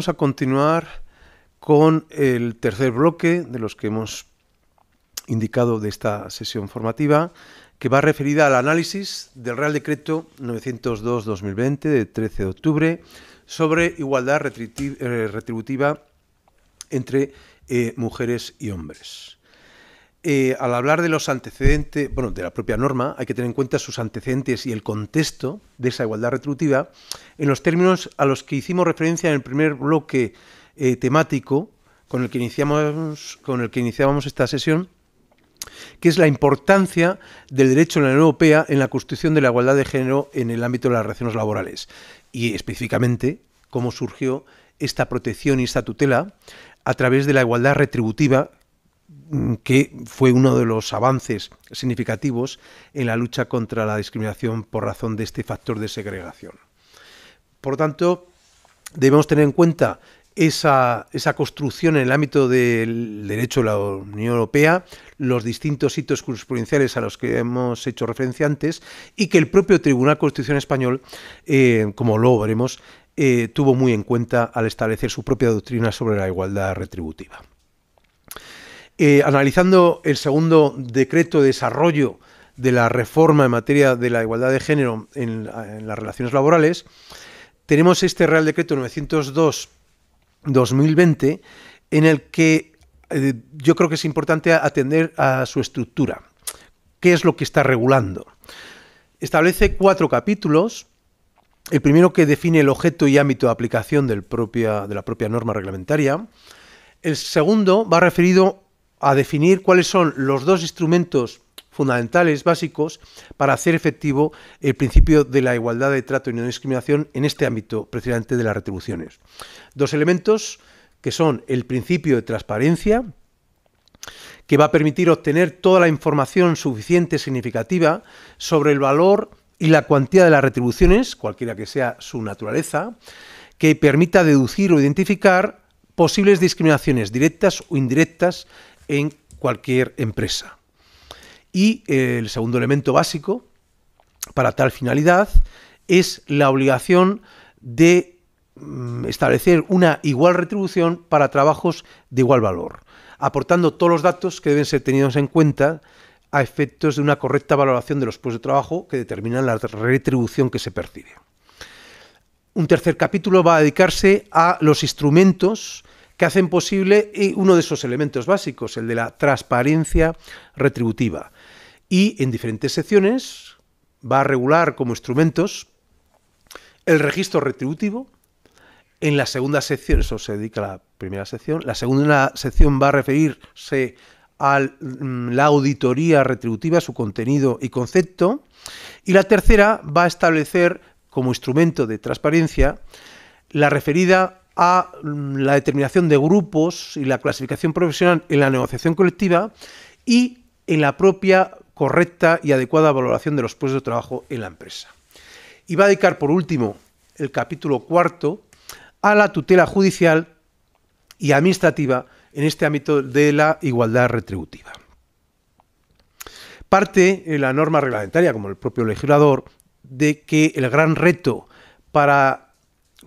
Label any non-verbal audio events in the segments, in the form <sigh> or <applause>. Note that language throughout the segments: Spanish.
vamos a continuar con el tercer bloque de los que hemos indicado de esta sesión formativa, que va referida al análisis del Real Decreto 902-2020 de 13 de octubre sobre igualdad eh, retributiva entre eh, mujeres y hombres. Eh, al hablar de los antecedentes, bueno, de la propia norma, hay que tener en cuenta sus antecedentes y el contexto de esa igualdad retributiva en los términos a los que hicimos referencia en el primer bloque eh, temático con el que iniciamos con el que iniciábamos esta sesión que es la importancia del derecho en la Unión Europea en la construcción de la igualdad de género en el ámbito de las relaciones laborales y específicamente cómo surgió esta protección y esta tutela a través de la igualdad retributiva Mm, que fue uno de los avances significativos en la lucha contra la discriminación por razón de este factor de segregación. Por lo tanto, debemos tener en cuenta esa, construcción en el ámbito del derecho de la Unión Europea, los distintos hitos jurisprudenciales a los que hemos hecho referencia antes, y que el propio Tribunal Constitucional Español, eh, como luego veremos, eh, tuvo muy en cuenta al establecer su propia doctrina sobre la igualdad retributiva. Eh, analizando el segundo decreto de desarrollo de la reforma en materia de la igualdad de género en, las relaciones laborales, tenemos este Real Decreto 902-2020 en el que eh, yo creo que es importante atender a su estructura. ¿Qué es lo que está regulando? Establece cuatro capítulos. El primero que define el objeto y ámbito de aplicación de la propia norma reglamentaria. El segundo va referido a definir cuáles son los dos instrumentos fundamentales básicos para hacer efectivo el principio de la igualdad de trato y no discriminación en este ámbito precisamente de las retribuciones. Dos elementos que son el principio de transparencia, que va a permitir obtener toda la información suficiente, significativa, sobre el valor y la cuantía de las retribuciones, cualquiera que sea su naturaleza, que permita deducir o identificar posibles discriminaciones directas o indirectas en cualquier empresa. Y eh, el segundo elemento básico para tal finalidad es la obligación de mm, establecer una igual retribución para trabajos de igual valor, aportando todos los datos que deben ser tenidos en cuenta a efectos de una correcta valoración de los puestos de trabajo que determinan la retribución que se percibe. Un tercer capítulo va a dedicarse a los instrumentos que hacen posible eh, uno de esos elementos básicos, el de la transparencia retributiva. Y en diferentes secciones va a regular como instrumentos el registro retributivo. En la segunda sección, eso se dedica a la primera sección, la segunda sección va a referirse a mm, la auditoría retributiva, su contenido y concepto. Y la tercera va a establecer como instrumento de transparencia la referida a mm, la determinación de grupos y la clasificación profesional en la negociación colectiva y en la propia correcta y adecuada valoración de los puestos de trabajo en la empresa. Y va a dedicar, por último, el capítulo cuarto a la tutela judicial y administrativa en este ámbito de la igualdad retributiva. Parte la norma reglamentaria, como el propio legislador, de que el gran reto para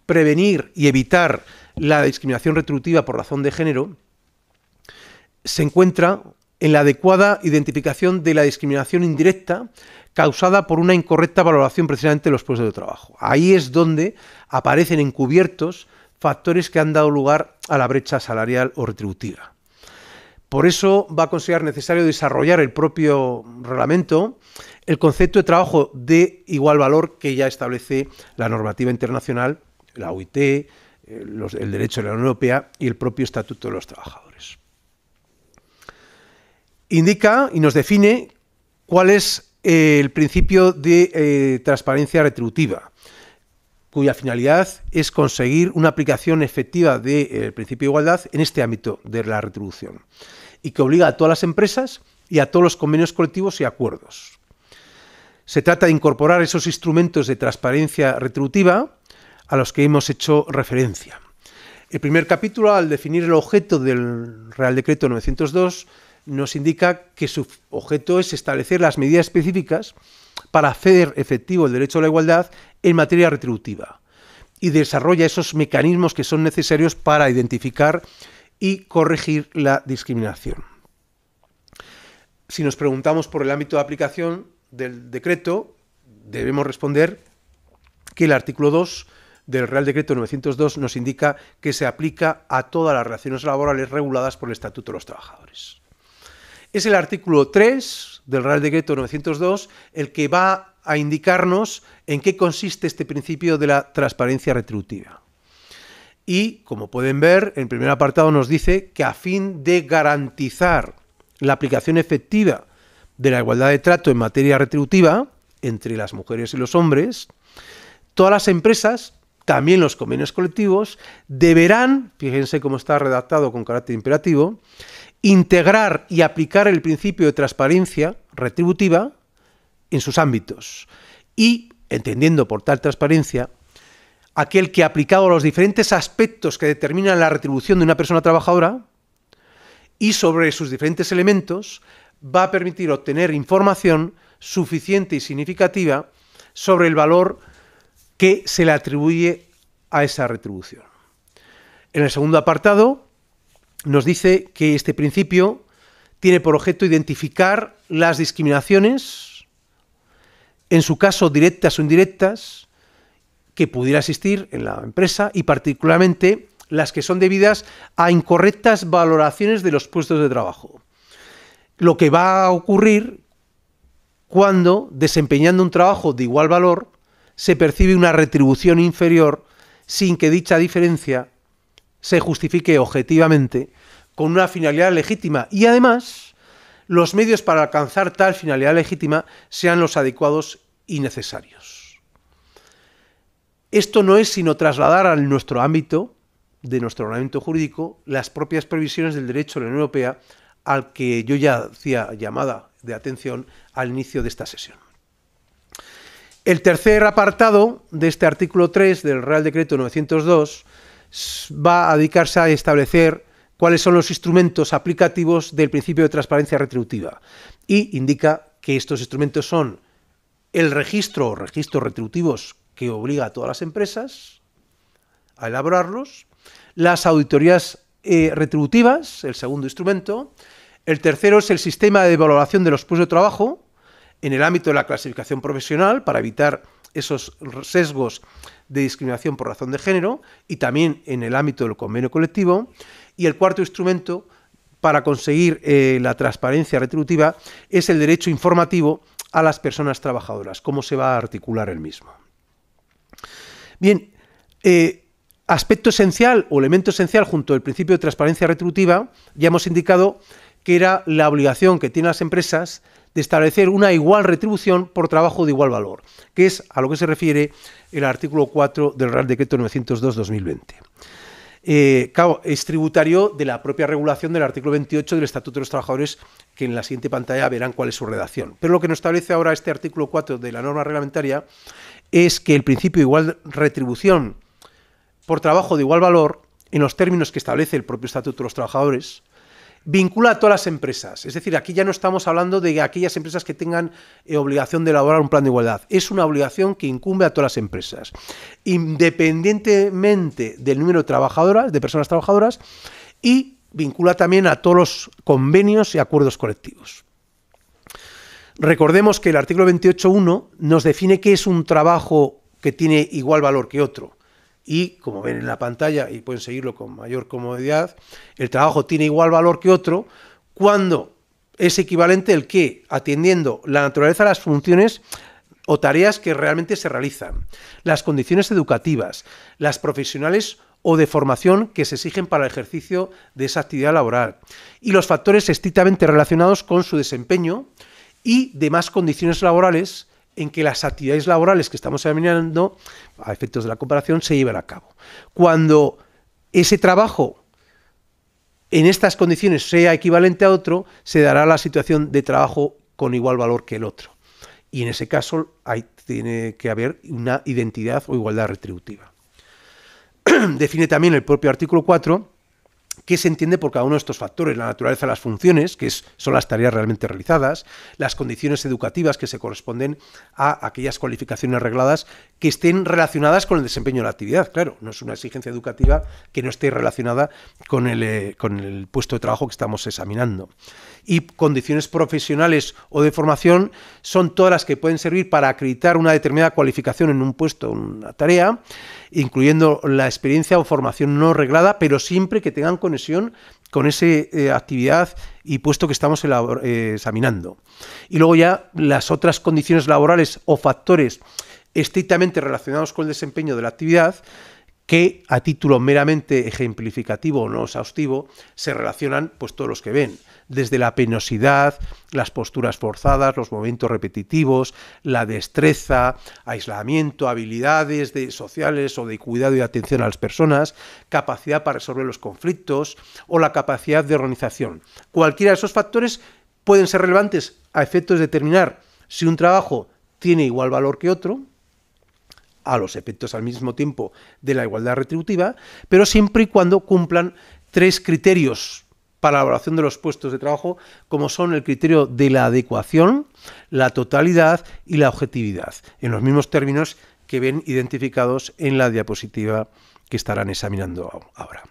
prevenir y evitar la discriminación retributiva por razón de género se encuentra en la adecuada identificación de la discriminación indirecta causada por una incorrecta valoración precisamente de los puestos de trabajo. Ahí es donde aparecen encubiertos factores que han dado lugar a la brecha salarial o retributiva. Por eso va a considerar necesario desarrollar el propio reglamento el concepto de trabajo de igual valor que ya establece la normativa internacional la OIT, eh, el derecho de la Unión Europea y el propio Estatuto de los Trabajadores. Indica y nos define cuál es eh, el principio de eh, transparencia retributiva, cuya finalidad es conseguir una aplicación efectiva del principio de igualdad en este ámbito de la retribución y que obliga a todas las empresas y a todos los convenios colectivos y acuerdos. Se trata de incorporar esos instrumentos de transparencia retributiva a los que hemos hecho referencia. El primer capítulo, al definir el objeto del Real Decreto 902, nos indica que su objeto es establecer las medidas específicas para hacer efectivo el derecho a la igualdad en materia retributiva y desarrolla esos mecanismos que son necesarios para identificar y corregir la discriminación. Si nos preguntamos por el ámbito de aplicación del decreto, debemos responder que el artículo 2 del Real Decreto 902 nos indica que se aplica a todas las relaciones laborales reguladas por el Estatuto de los Trabajadores. Es el artículo 3 del Real Decreto 902 el que va a indicarnos en qué consiste este principio de la transparencia retributiva. Y, como pueden ver, el primer apartado nos dice que a fin de garantizar la aplicación efectiva de la igualdad de trato en materia retributiva entre las mujeres y los hombres, todas las empresas también los convenios colectivos, deberán, fíjense cómo está redactado con carácter imperativo, integrar y aplicar el principio de transparencia retributiva en sus ámbitos. Y, entendiendo por tal transparencia, aquel que ha aplicado los diferentes aspectos que determinan la retribución de una persona trabajadora y sobre sus diferentes elementos, va a permitir obtener información suficiente y significativa sobre el valor que se le atribuye a esa retribución. En el segundo apartado nos dice que este principio tiene por objeto identificar las discriminaciones, en su caso directas o indirectas, que pudiera existir en la empresa y particularmente las que son debidas a incorrectas valoraciones de los puestos de trabajo. Lo que va a ocurrir cuando, desempeñando un trabajo de igual valor, se percibe una retribución inferior sin que dicha diferencia se justifique objetivamente con una finalidad legítima y además los medios para alcanzar tal finalidad legítima sean los adecuados y necesarios. Esto no es sino trasladar a nuestro ámbito de nuestro ordenamiento jurídico las propias previsiones del derecho de la Unión Europea al que yo ya hacía llamada de atención al inicio de esta sesión. El tercer apartado de este artículo 3 del Real Decreto 902 va a dedicarse a establecer cuáles son los instrumentos aplicativos del principio de transparencia retributiva y indica que estos instrumentos son el registro o registros retributivos que obliga a todas las empresas a elaborarlos, las auditorías eh, retributivas, el segundo instrumento, el tercero es el sistema de valoración de los puestos de trabajo, en el ámbito de la clasificación profesional para evitar esos sesgos de discriminación por razón de género y también en el ámbito del convenio colectivo. Y el cuarto instrumento para conseguir eh, la transparencia retributiva es el derecho informativo a las personas trabajadoras, cómo se va a articular el mismo. Bien, eh, aspecto esencial o elemento esencial junto al principio de transparencia retributiva, ya hemos indicado que era la obligación que tienen las empresas de establecer una igual retribución por trabajo de igual valor, que es a lo que se refiere el artículo 4 del Real Decreto 902-2020. Eh, es tributario de la propia regulación del artículo 28 del Estatuto de los Trabajadores, que en la siguiente pantalla verán cuál es su redacción. Pero lo que nos establece ahora este artículo 4 de la norma reglamentaria es que el principio de igual retribución por trabajo de igual valor, en los términos que establece el propio Estatuto de los Trabajadores, vincula a todas las empresas. Es decir, aquí ya no estamos hablando de aquellas empresas que tengan eh, obligación de elaborar un plan de igualdad. Es una obligación que incumbe a todas las empresas. Independientemente del número de trabajadoras, de personas trabajadoras, y vincula también a todos los convenios y acuerdos colectivos. Recordemos que el artículo 28.1 nos define qué es un trabajo que tiene igual valor que otro y como ven en la pantalla y pueden seguirlo con mayor comodidad, el trabajo tiene igual valor que otro cuando es equivalente el que, atendiendo la naturaleza de las funciones o tareas que realmente se realizan, las condiciones educativas, las profesionales o de formación que se exigen para el ejercicio de esa actividad laboral y los factores estrictamente relacionados con su desempeño y demás condiciones laborales en que las actividades laborales que estamos examinando, a efectos de la comparación, se lleven a cabo. Cuando ese trabajo en estas condiciones sea equivalente a otro, se dará la situación de trabajo con igual valor que el otro. Y en ese caso tiene que haber una identidad o igualdad retributiva. <clears throat> Define también el propio artículo 4 qué se entiende por cada uno de estos factores, la naturaleza de las funciones, que son las tareas realmente realizadas, las condiciones educativas que se corresponden a aquellas cualificaciones regladas que estén relacionadas con el desempeño de la actividad. Claro, no es una exigencia educativa que no esté relacionada con el eh, puesto de trabajo que estamos examinando y condiciones profesionales o de formación son todas las que pueden servir para acreditar una determinada cualificación en un puesto, o una tarea, incluyendo la experiencia o formación no reglada, pero siempre que tengan conexión con esa eh, actividad y puesto que estamos eh, examinando. Y luego ya las otras condiciones laborales o factores estrictamente relacionados con el desempeño de la actividad que a título meramente ejemplificativo o no exhaustivo se relacionan pues todos los que ven desde la penosidad, las posturas forzadas, los momentos repetitivos, la destreza, aislamiento, habilidades sociales o de cuidado y atención a las personas, capacidad para resolver los conflictos o la capacidad de organización. Cualquiera de esos factores pueden ser relevantes a efectos de determinar si un trabajo tiene igual valor que otro, a los efectos al mismo tiempo de la igualdad retributiva, pero siempre y cuando cumplan tres criterios para la evaluación de los puestos de trabajo, como son el criterio de la adecuación, la totalidad y la objetividad, en los mismos términos que ven identificados en la diapositiva que estarán examinando ahora.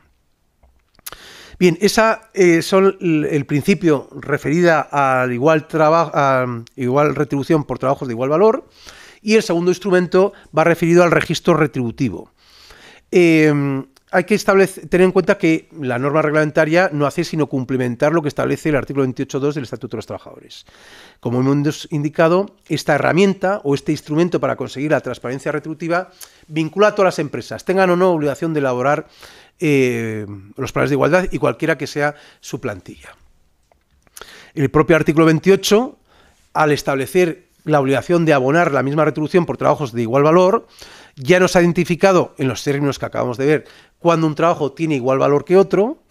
Bien, esa eh, son el principio referida al igual, trabajo, igual retribución por trabajos de igual valor y el segundo instrumento va referido al registro retributivo. Em, hay que tener en cuenta que la norma reglamentaria no hace sino cumplimentar lo que establece el artículo 28.2 del Estatuto de los Trabajadores. Como hemos indicado, esta herramienta o este instrumento para conseguir la transparencia retributiva vincula a todas las empresas, tengan o no obligación de elaborar eh, los planes de igualdad y cualquiera que sea su plantilla. El propio artículo 28, al establecer la obligación de abonar la misma retribución por trabajos de igual valor, ya nos ha identificado, en los términos que acabamos de ver, cuando un trabajo tiene igual valor que otro,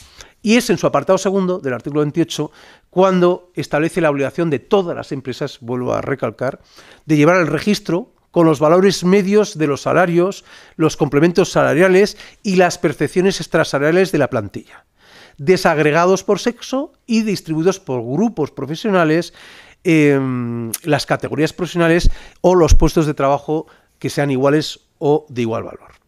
y es en su apartado segundo del artículo 28 cuando establece la obligación de todas las empresas, vuelvo a recalcar, de llevar el registro con los valores medios de los salarios, los complementos salariales y las percepciones extrasalariales de la plantilla, desagregados por sexo y distribuidos por grupos profesionales, em, las categorías profesionales o los puestos de trabajo que sean iguales o de igual valor.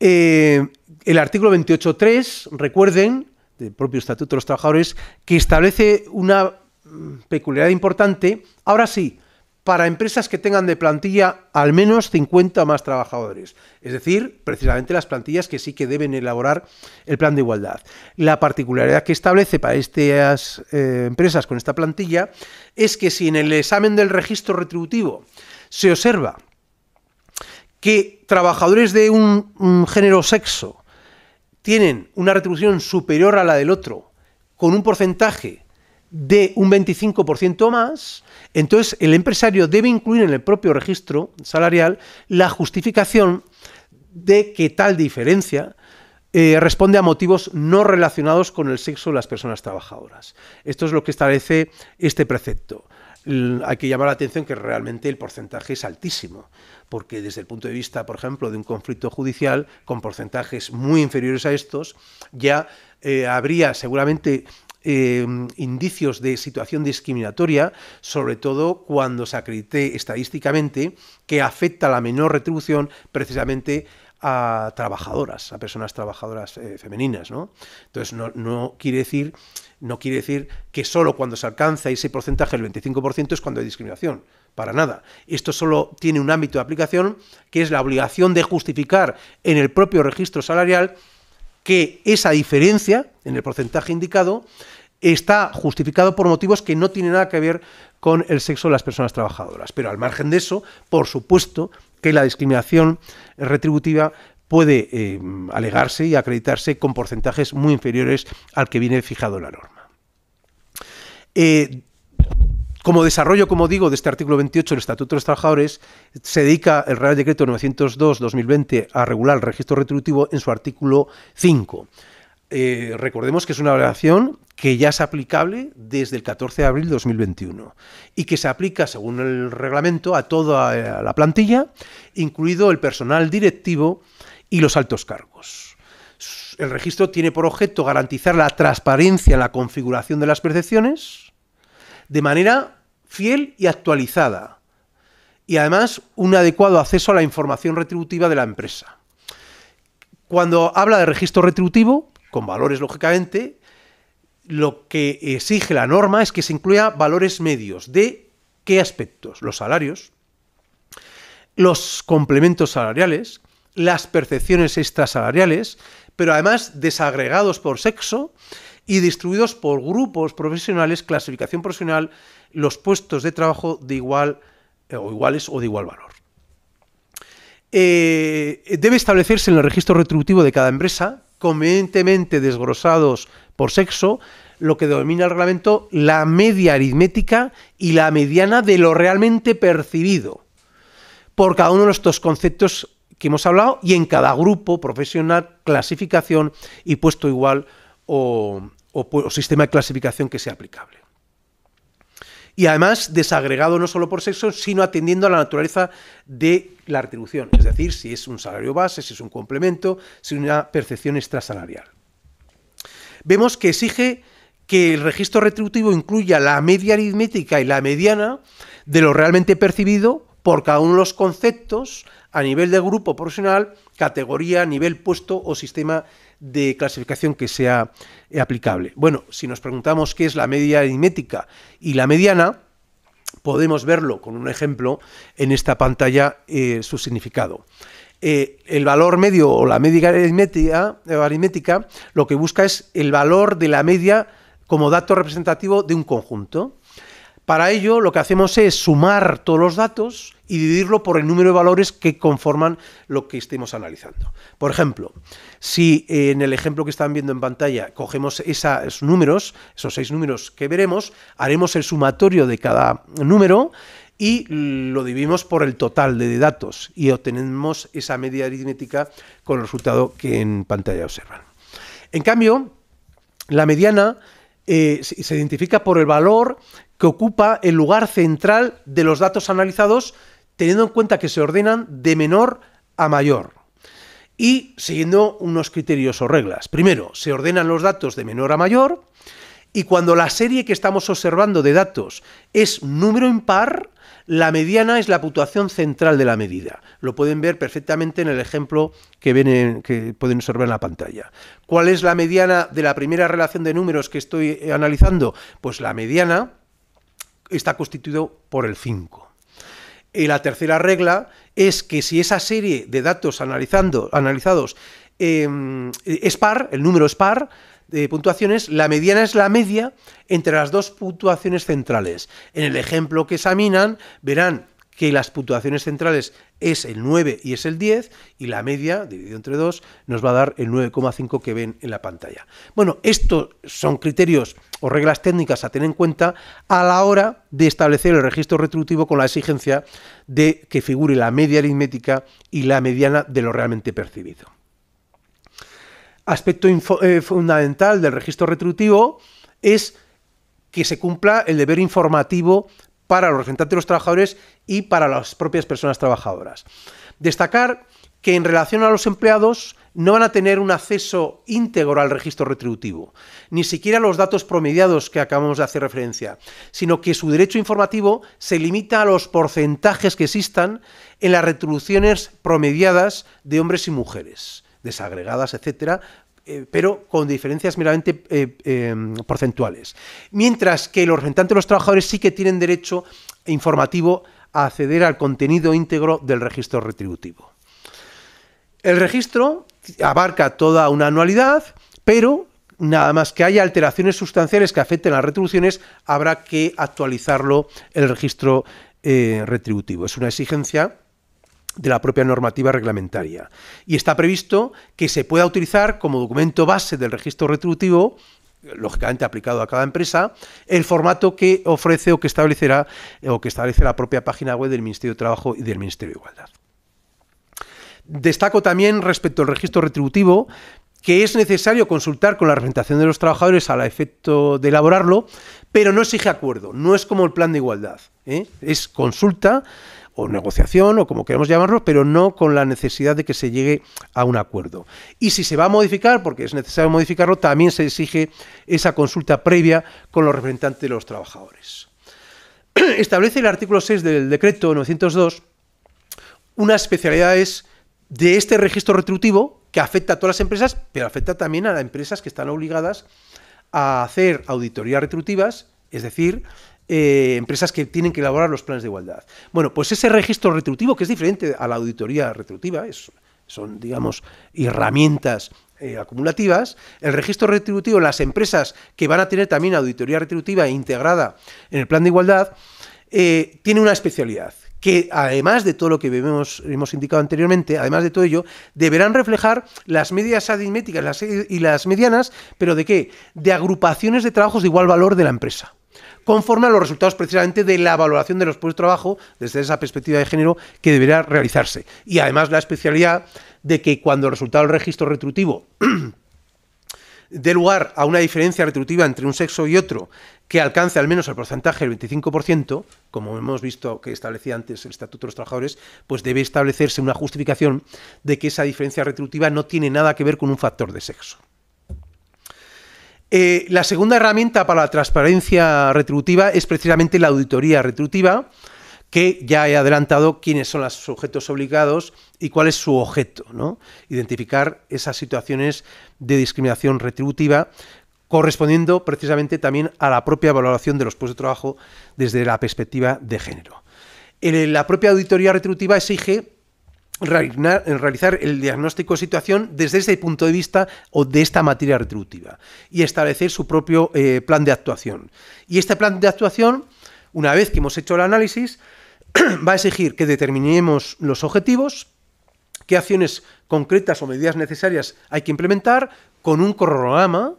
Eh, el artículo 28.3, recuerden, del propio Estatuto de los Trabajadores, que establece una mm, peculiaridad importante, ahora sí, para empresas que tengan de plantilla al menos 50 o más trabajadores, es decir, precisamente las plantillas que sí que deben elaborar el plan de igualdad. La particularidad que establece para estas eh, empresas con esta plantilla es que si en el examen del registro retributivo se observa que trabajadores de un, género sexo tienen una retribución superior a la del otro, con un porcentaje de un 25% más, entonces el empresario debe incluir en el propio registro salarial la justificación de que tal diferencia eh, responde a motivos no relacionados con el sexo de las personas trabajadoras. Esto es lo que establece este precepto hay que llamar la atención que realmente el porcentaje es altísimo, porque desde el punto de vista, por ejemplo, de un conflicto judicial, con porcentajes muy inferiores a estos, ya eh, habría seguramente eh, indicios de situación discriminatoria, sobre todo cuando se acredite estadísticamente que afecta a la menor retribución precisamente a trabajadoras, a personas trabajadoras eh, femeninas, ¿no? Entonces no, quiere decir, no quiere decir que solo cuando se alcanza ese porcentaje, el 25%, es cuando hay discriminación. Para nada. Esto solo tiene un ámbito de aplicación que es la obligación de justificar en el propio registro salarial que esa diferencia en el porcentaje indicado está justificado por motivos que no tienen nada que ver con el sexo de las personas trabajadoras. Pero al margen de eso, por supuesto que la discriminación retributiva puede eh, alegarse y acreditarse con porcentajes muy inferiores al que viene fijado la norma. Eh, como desarrollo, como digo, de este artículo 28 del Estatuto de los Trabajadores, se dedica el Real Decreto 902-2020 a regular el registro retributivo en su artículo 5. Eh, recordemos que es una valoración que ya es aplicable desde el 14 de abril de 2021 y que se aplica, según el reglamento, a toda eh, la plantilla, incluido el personal directivo y los altos cargos. El registro tiene por objeto garantizar la transparencia en la configuración de las percepciones de manera fiel y actualizada y además un adecuado acceso a la información retributiva de la empresa. Cuando habla de registro retributivo, con valores, lógicamente, lo que exige la norma es que se incluya valores medios. ¿De qué aspectos? Los salarios, los complementos salariales, las percepciones extrasalariales, pero además desagregados por sexo y distribuidos por grupos profesionales, clasificación profesional, los puestos de trabajo de igual eh, o iguales o de igual valor. Eh, debe establecerse en el registro retributivo de cada empresa convenientemente desgrosados por sexo, lo que domina el reglamento, la media aritmética y la mediana de lo realmente percibido por cada uno de estos conceptos que hemos hablado y en cada grupo profesional, clasificación y puesto igual o sistema de clasificación que sea aplicable y además desagregado no solo por sexo, sino atendiendo a la naturaleza de la retribución, es decir, si es un salario base, si es un complemento, si es una percepción extrasalarial. Vemos que exige que el registro retributivo incluya la media aritmética y la mediana de lo realmente percibido por cada uno de los conceptos a nivel de grupo profesional, categoría, nivel puesto o sistema de clasificación que sea eh, aplicable. Bueno, si nos preguntamos qué es la media aritmética y la mediana, podemos verlo con un ejemplo en esta pantalla eh, su significado. Eh, el valor medio o la media aritmética, aritmética lo que busca es el valor de la media como dato representativo de un conjunto. Para ello, lo que hacemos es sumar todos los datos y dividirlo por el número de valores que conforman lo que estemos analizando. Por ejemplo, si eh, en el ejemplo que están viendo en pantalla cogemos esos números, esos seis números que veremos, haremos el sumatorio de cada número y lo dividimos por el total de datos y obtenemos esa media aritmética con el resultado que en pantalla observan. En cambio, la mediana eh, se identifica por el valor que ocupa el lugar central de los datos analizados teniendo en cuenta que se ordenan de menor a mayor y siguiendo unos criterios o reglas. Primero, se ordenan los datos de menor a mayor y cuando la serie que estamos observando de datos es número impar, la mediana es la puntuación central de la medida. Lo pueden ver perfectamente en el ejemplo que, ven que pueden observar en la pantalla. ¿Cuál es la mediana de la primera relación de números que estoy analizando? Pues la mediana está constituido por el 5. Y la tercera regla es que si esa serie de datos analizando, analizados em, es par, el número es par, de puntuaciones, la mediana es la media entre las dos puntuaciones centrales. En el ejemplo que examinan, verán que las puntuaciones centrales es el 9 y es el 10, y la media, dividido entre 2, nos va a dar el 9,5 que ven en la pantalla. Bueno, estos son criterios o reglas técnicas a tener en cuenta a la hora de establecer el registro retributivo con la exigencia de que figure la media aritmética y la mediana de lo realmente percibido. Aspecto eh, fundamental del registro retributivo es que se cumpla el deber informativo para los representantes de los trabajadores y para las propias personas trabajadoras. Destacar que en relación a los empleados no van a tener un acceso íntegro al registro retributivo, ni siquiera los datos promediados que acabamos de hacer referencia, sino que su derecho informativo se limita a los porcentajes que existan en las retribuciones promediadas de hombres y mujeres, desagregadas, etcétera, eh, pero con diferencias meramente eh, em, porcentuales. Mientras que los representantes de los trabajadores sí que tienen derecho informativo a acceder al contenido íntegro del registro retributivo. El registro abarca toda una anualidad, pero nada más que haya alteraciones sustanciales que afecten a las retribuciones, habrá que actualizarlo el registro eh, retributivo. Es una exigencia de la propia normativa reglamentaria. Y está previsto que se pueda utilizar como documento base del registro retributivo lógicamente aplicado a cada empresa, el formato que ofrece o que establecerá o que establece la propia página web del Ministerio de Trabajo y del Ministerio de Igualdad. Destaco también respecto al registro retributivo que es necesario consultar con la representación de los trabajadores al efecto de elaborarlo, pero no exige acuerdo, no es como el plan de igualdad, ¿eh? es consulta o negociación o como queremos llamarlo, pero no con la necesidad de que se llegue a un acuerdo. Y si se va a modificar, porque es necesario modificarlo, también se exige esa consulta previa con los representantes de los trabajadores. <clears throat> Establece el artículo 6 del decreto 902 unas especialidades de este registro retributivo que afecta a todas las empresas, pero afecta también a las empresas que están obligadas a hacer auditorías retributivas, es decir, eh, empresas que tienen que elaborar los planes de igualdad. Bueno, pues ese registro retributivo, que es diferente a la auditoría retributiva, son, digamos, herramientas eh, acumulativas, el registro retributivo, las empresas que van a tener también auditoría retributiva integrada en el plan de igualdad, eh, tiene una especialidad que además de todo lo que hemos indicado anteriormente, además de todo ello, deberán reflejar las medias aritméticas y las medianas, pero ¿de qué? De agrupaciones de trabajos de igual valor de la empresa conforme a los resultados precisamente de la valoración de los puestos de trabajo desde esa perspectiva de género que deberá realizarse. Y además la especialidad de que cuando el resultado del registro retributivo <clears throat> dé lugar a una diferencia retributiva entre un sexo y otro que alcance al menos el porcentaje del 25%, como hemos visto que establecía antes el Estatuto de los Trabajadores, pues debe establecerse una justificación de que esa diferencia retributiva no tiene nada que ver con un factor de sexo. Eh, la segunda herramienta para la transparencia retributiva es precisamente la auditoría retributiva, que ya he adelantado quiénes son los sujetos obligados y cuál es su objeto. ¿no? Identificar esas situaciones de discriminación retributiva correspondiendo precisamente también a la propia valoración de los puestos de trabajo desde la perspectiva de género. La propia auditoría retributiva exige realizar el diagnóstico de situación desde ese punto de vista o de esta materia retributiva y establecer su propio eh, plan de actuación. Y este plan de actuación, una vez que hemos hecho el análisis, <clears throat> va a exigir que determinemos los objetivos, qué acciones concretas o medidas necesarias hay que implementar con un cronograma,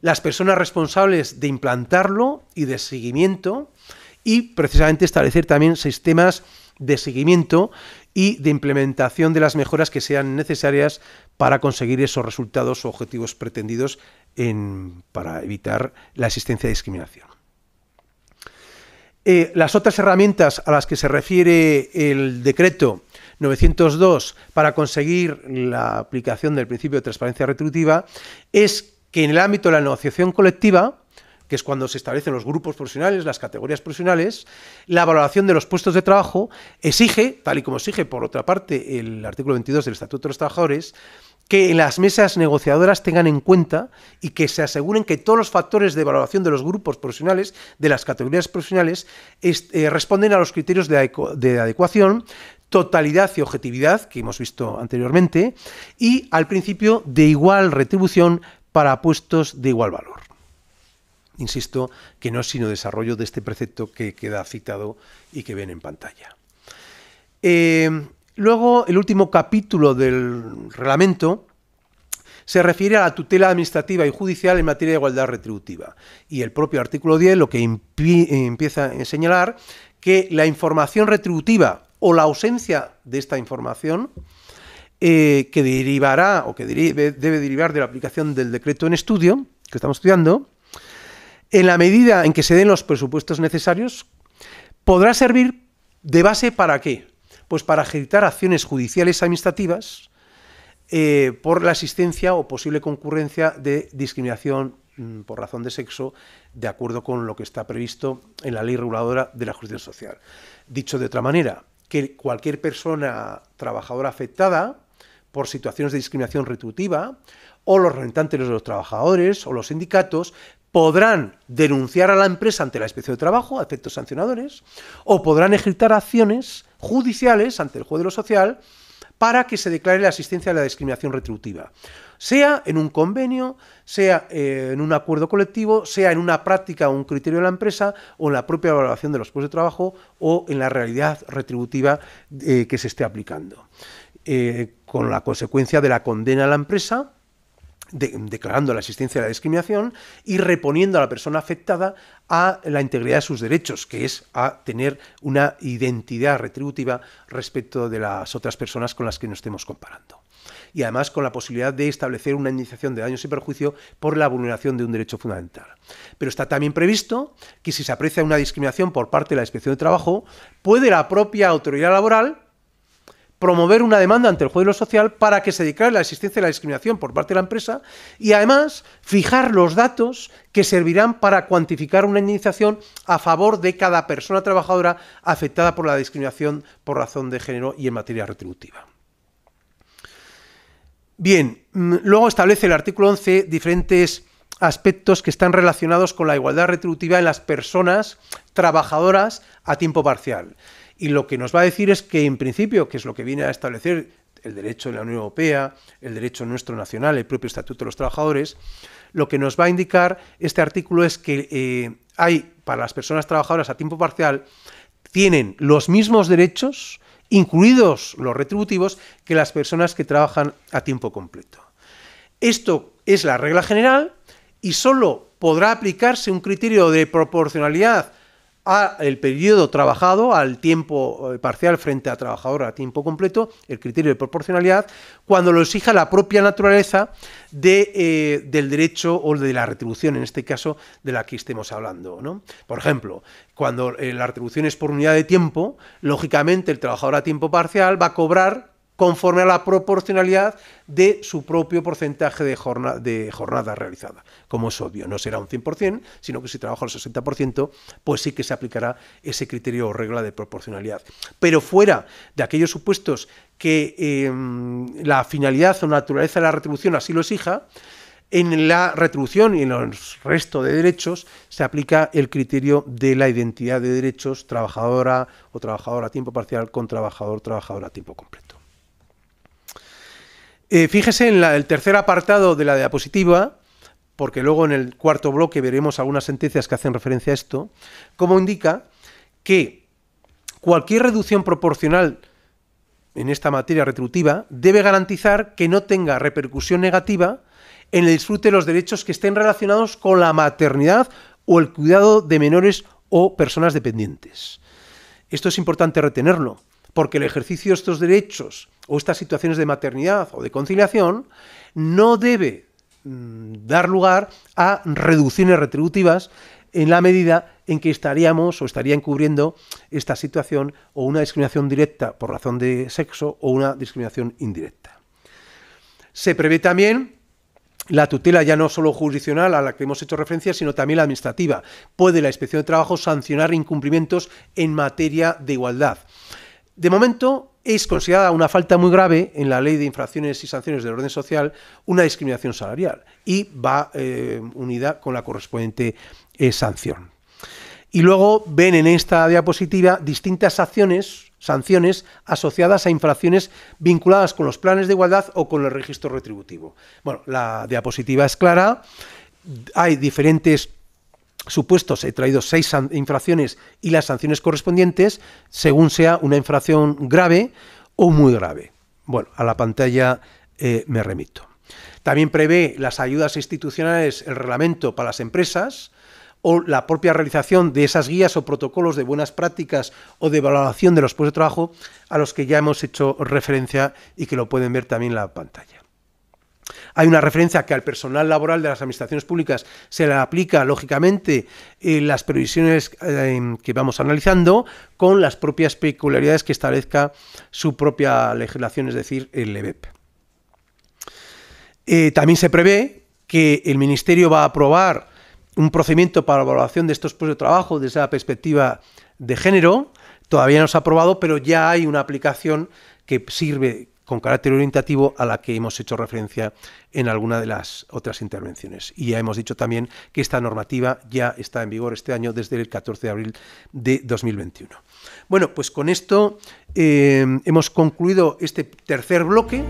las personas responsables de implantarlo y de seguimiento, y precisamente establecer también sistemas de seguimiento y de implementación de las mejoras que sean necesarias para conseguir esos resultados o objetivos pretendidos en, para evitar la existencia de discriminación. Eh, las otras herramientas a las que se refiere el decreto 902 para conseguir la aplicación del principio de transparencia retributiva es que en el ámbito de la negociación colectiva que es cuando se establecen los grupos profesionales, las categorías profesionales, la valoración de los puestos de trabajo exige, tal y como exige por otra parte el artículo 22 del Estatuto de los Trabajadores, que las mesas negociadoras tengan en cuenta y que se aseguren que todos los factores de valoración de los grupos profesionales, de las categorías profesionales, eh, responden a los criterios de adecuación, totalidad y objetividad, que hemos visto anteriormente, y al principio de igual retribución para puestos de igual valor insisto, que no es sino desarrollo de este precepto que queda citado y que ven en pantalla. Eh, luego, el último capítulo del reglamento se refiere a la tutela administrativa y judicial en materia de igualdad retributiva. Y el propio artículo 10 lo que empieza a señalar que la información retributiva o la ausencia de esta información eh, que derivará o que debe derivar de la aplicación del decreto en estudio que estamos estudiando, en la medida en que se den los presupuestos necesarios, podrá servir de base para qué? Pues para agitar acciones judiciales administrativas eh, por la existencia o posible concurrencia de discriminación mm, por razón de sexo, de acuerdo con lo que está previsto en la ley reguladora de la justicia social. Dicho de otra manera, que cualquier persona trabajadora afectada por situaciones de discriminación retributiva, o los rentantes de los trabajadores o los sindicatos podrán denunciar a la empresa ante la especie de trabajo a efectos sancionadores o podrán ejercitar acciones judiciales ante el juez de lo social para que se declare la existencia de la discriminación retributiva, sea en un convenio, sea eh, en un acuerdo colectivo, sea en una práctica o un criterio de la empresa, o en la propia evaluación de los puestos de trabajo, o en la realidad retributiva eh, que se esté aplicando, eh, con la consecuencia de la condena a la empresa declarando la existencia de la discriminación y reponiendo a la persona afectada a la integridad de sus derechos, que es a tener una identidad retributiva respecto de las otras personas con las que nos estemos comparando. Y además con la posibilidad de establecer una indemnización de daños y perjuicio por la vulneración de un derecho fundamental. Pero está también previsto que si se aprecia una discriminación por parte de la inspección de trabajo, puede la propia autoridad laboral promover una demanda ante el juego de lo social para que se declare la existencia de la discriminación por parte de la empresa y además fijar los datos que servirán para cuantificar una indemnización a favor de cada persona trabajadora afectada por la discriminación por razón de género y en materia retributiva. Bien, mm, luego establece el artículo 11 diferentes aspectos que están relacionados con la igualdad retributiva en las personas trabajadoras a tiempo parcial. Y lo que nos va a decir es que, en principio, que es lo que viene a establecer el derecho de la Unión Europea, el derecho nuestro nacional, el propio Estatuto de los Trabajadores, lo que nos va a indicar este artículo es que eh, hay, para las personas trabajadoras a tiempo parcial, tienen los mismos derechos, incluidos los retributivos, que las personas que trabajan a tiempo completo. Esto es la regla general y solo podrá aplicarse un criterio de proporcionalidad el periodo trabajado, al tiempo eh, parcial frente a trabajador a tiempo completo, el criterio de proporcionalidad, cuando lo exija la propia naturaleza de, eh, del derecho o de la retribución, en este caso, de la que estemos hablando. Por ejemplo, cuando eh, la retribución es por unidad de tiempo, lógicamente el trabajador a tiempo parcial va a cobrar conforme a la proporcionalidad de su propio porcentaje de, jornada, realizada. Como es obvio, no será un 100%, sino que si trabaja el 60%, pues sí que se aplicará ese criterio o regla de proporcionalidad. Pero fuera de aquellos supuestos que em, la finalidad o naturaleza de la retribución así lo exija, en la retribución y en el resto de derechos se aplica el criterio de la identidad de derechos trabajadora o trabajadora a tiempo parcial con trabajador, trabajadora a tiempo completo. Eh, fíjese en el tercer apartado de la diapositiva, porque luego en el cuarto bloque veremos algunas sentencias que hacen referencia a esto, como indica que cualquier reducción proporcional en esta materia retributiva debe garantizar que no tenga repercusión negativa en el disfrute de los derechos que estén relacionados con la maternidad o el cuidado de menores o personas dependientes. Esto es importante retenerlo porque el ejercicio de estos derechos o estas situaciones de maternidad o de conciliación no debe mm, dar lugar a reducciones retributivas en la medida en que estaríamos o estarían cubriendo esta situación o una discriminación directa por razón de sexo o una discriminación indirecta. Se prevé también la tutela ya no solo jurisdiccional a la que hemos hecho referencia, sino también la administrativa. Puede la Inspección de Trabajo sancionar incumplimientos en materia de igualdad. De momento, es considerada una falta muy grave en la ley de infracciones y sanciones del orden social una discriminación salarial y va eh, unida con la correspondiente eh, sanción. Y luego ven en esta diapositiva distintas acciones, sanciones asociadas a infracciones vinculadas con los planes de igualdad o con el registro retributivo. Bueno, la diapositiva es clara, hay diferentes supuestos he traído seis infracciones y las sanciones correspondientes, según sea una infracción grave o muy grave. Bueno, a la pantalla eh, me remito. También prevé las ayudas institucionales, el reglamento para las empresas o la propia realización de esas guías o protocolos de buenas prácticas o de valoración de los puestos de trabajo a los que ya hemos hecho referencia y que lo pueden ver también en la pantalla. Hay una referencia que al personal laboral de las administraciones públicas se le aplica, lógicamente, eh, las previsiones eh, que vamos analizando con las propias peculiaridades que establezca su propia legislación, es decir, el EBEP. Eh, también se prevé que el Ministerio va a aprobar un procedimiento para la evaluación de estos puestos de trabajo desde la perspectiva de género. Todavía no se ha aprobado, pero ya hay una aplicación que sirve con carácter orientativo a la que hemos hecho referencia en alguna de las otras intervenciones. Y ya hemos dicho también que esta normativa ya está en vigor este año desde el 14 de abril de 2021. Bueno, pues con esto eh, hemos concluido este tercer bloque.